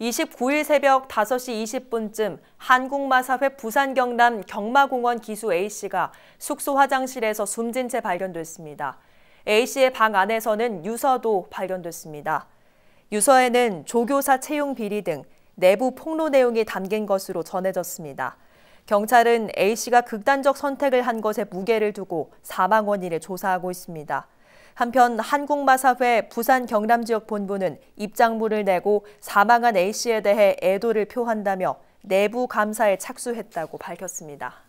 29일 새벽 5시 20분쯤 한국마사회 부산 경남 경마공원 기수 A씨가 숙소 화장실에서 숨진 채 발견됐습니다. A씨의 방 안에서는 유서도 발견됐습니다. 유서에는 조교사 채용 비리 등 내부 폭로 내용이 담긴 것으로 전해졌습니다. 경찰은 A씨가 극단적 선택을 한 것에 무게를 두고 사망 원인을 조사하고 있습니다. 한편 한국마사회 부산 경남 지역 본부는 입장문을 내고 사망한 A씨에 대해 애도를 표한다며 내부 감사에 착수했다고 밝혔습니다.